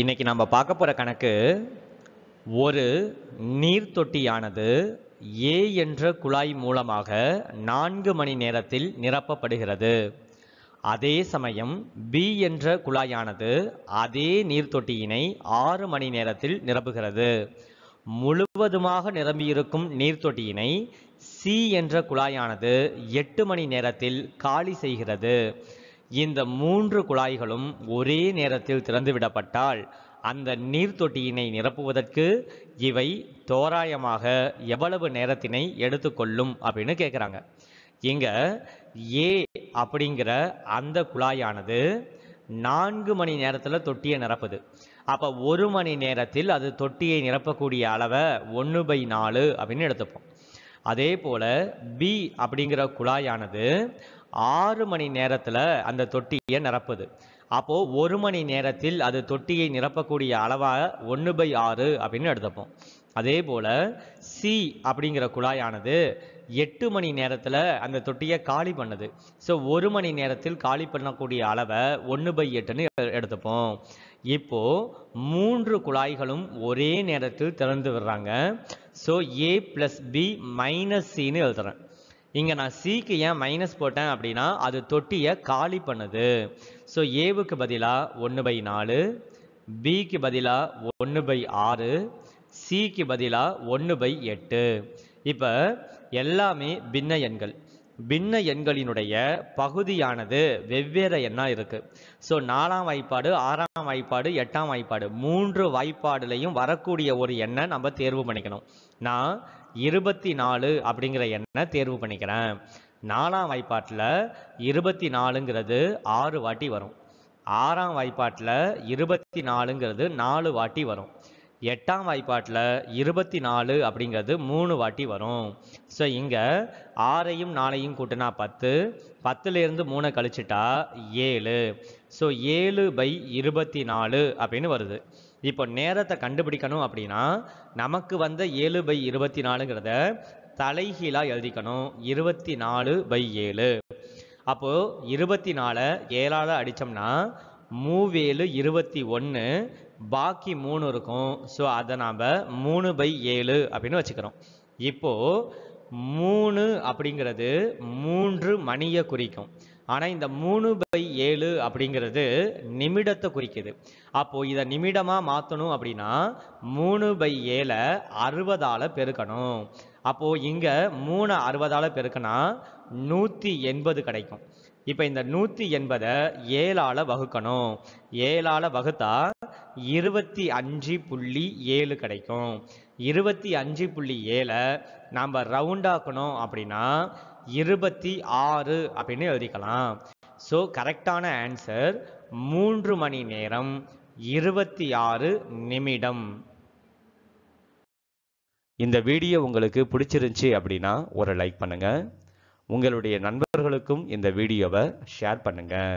இன்னைக்கு நம்ம பார்க்க போகிற கணக்கு ஒரு நீர்த்தொட்டியானது ஏ என்ற குழாய் மூலமாக நான்கு மணி நேரத்தில் நிரப்பப்படுகிறது அதே சமயம் பி என்ற குழாயானது அதே நீர்த்தொட்டியினை ஆறு மணி நேரத்தில் நிரப்புகிறது முழுவதுமாக நிரம்பியிருக்கும் நீர்த்தொட்டியினை சி என்ற குழாயானது எட்டு மணி நேரத்தில் காலி செய்கிறது இந்த மூன்று குழாய்களும் ஒரே நேரத்தில் திறந்துவிடப்பட்டால் அந்த நீர் தொட்டியினை நிரப்புவதற்கு இவை தோராயமாக எவ்வளவு நேரத்தினை எடுத்துக்கொள்ளும் அப்படின்னு கேட்குறாங்க இங்க ஏ அப்படிங்கிற அந்த குழாயானது நான்கு மணி நேரத்தில் தொட்டியை நிரப்புது அப்போ ஒரு மணி நேரத்தில் அது தொட்டியை நிரப்பக்கூடிய அளவை ஒன்று பை நாலு அப்படின்னு எடுத்துப்போம் அதே போல் பி அப்படிங்கிற குழாயானது ஆறு மணி நேரத்தில் அந்த தொட்டியை நிரப்புது அப்போது ஒரு மணி நேரத்தில் அது தொட்டியை நிரப்பக்கூடிய அளவாக ஒன்று பை ஆறு அப்படின்னு எடுத்துப்போம் அதே போல் சி அப்படிங்கிற குழாயானது எட்டு மணி நேரத்தில் அந்த தொட்டியை காலி பண்ணுது ஸோ ஒரு மணி நேரத்தில் காலி பண்ணக்கூடிய அளவை ஒன்று பை எட்டுன்னு எடுத்துப்போம் இப்போது மூன்று குழாய்களும் ஒரே நேரத்தில் திறந்து விடுறாங்க so A plus B minus சின்னு எழுதுறேன் இங்கே நான் சிக்கு ஏன் மைனஸ் போட்டேன் அப்படின்னா அது தொட்டியை காலி பண்ணுது ஸோ ஏவுக்கு பதிலாக ஒன்று பை நாலு பிக்கு பதிலாக ஒன்று பை ஆறு சிக்கு பதிலாக ஒன்று பை எட்டு இப்போ எல்லாமே பின்ன எண்கள் பின்ன எண்களினுடைய பகுதியானது வெவ்வேறு எண்ணா இருக்கு ஸோ நாலாம் வாய்ப்பாடு ஆறாம் வாய்ப்பாடு எட்டாம் வாய்ப்பாடு மூன்று வாய்ப்பாடுலையும் வரக்கூடிய ஒரு எண்ணை நம்ம தேர்வு பண்ணிக்கணும் நான் இருபத்தி நாலு அப்படிங்கிற எண்ணை தேர்வு பண்ணிக்கிறேன் நாலாம் வாய்ப்பாட்டில் இருபத்தி நாலுங்கிறது ஆறு வாட்டி வரும் ஆறாம் வாய்ப்பாட்டில் இருபத்தி நாலுங்கிறது நாலு வாட்டி வரும் எட்டாம் வாய்ப்பாட்டில் இருபத்தி நாலு அப்படிங்கிறது மூணு வாட்டி வரும் ஸோ இங்கே ஆறையும் நாளையும் கூட்டினா பத்து பத்துலேருந்து மூணை கழிச்சிட்டா ஏழு ஸோ ஏழு பை இருபத்தி நாலு அப்படின்னு வருது இப்போ நேரத்தை கண்டுபிடிக்கணும் அப்படின்னா நமக்கு வந்த ஏழு பை இருபத்தி நாலுங்கிறத தலைகீழாக எழுதிக்கணும் இருபத்தி நாலு பை ஏழு அப்போது இருபத்தி நாலை ஏழால் அடித்தோம்னா மூவேழு இருபத்தி ஒன்று பாக்கி மூணு இருக்கும் ஸோ அதை நாம் மூணு பை ஏழு அப்படின்னு வச்சுக்கிறோம் இப்போது மூணு அப்படிங்கிறது மூன்று மணியை குறிக்கும் ஆனால் இந்த மூணு பை ஏழு அப்படிங்கிறது நிமிடத்தை குறிக்குது அப்போது இதை நிமிடமாக மாற்றணும் அப்படின்னா மூணு பை ஏழை அறுபதால் பெருக்கணும் அப்போது இங்கே மூணு அறுபதால் பெருக்கினா நூற்றி எண்பது கிடைக்கும் இப்போ இந்த நூற்றி எண்பதை ஏழால் வகுக்கணும் ஏழால் வகுத்தா இருபத்தி அஞ்சு புள்ளி ஏழு கிடைக்கும் இருபத்தி அஞ்சு புள்ளி ஏழை நாம் ரவுண்டாக்கணும் அப்படின்னா இருபத்தி ஆறு அப்படின்னு எழுதிக்கலாம் ஸோ கரெக்டான ஆன்சர் மூன்று மணி நேரம் இருபத்தி ஆறு நிமிடம் இந்த வீடியோ உங்களுக்கு பிடிச்சிருந்துச்சி அப்படின்னா ஒரு லைக் பண்ணுங்கள் உங்களுடைய நண்பர்களுக்கும் இந்த வீடியோவை ஷேர் பண்ணுங்கள்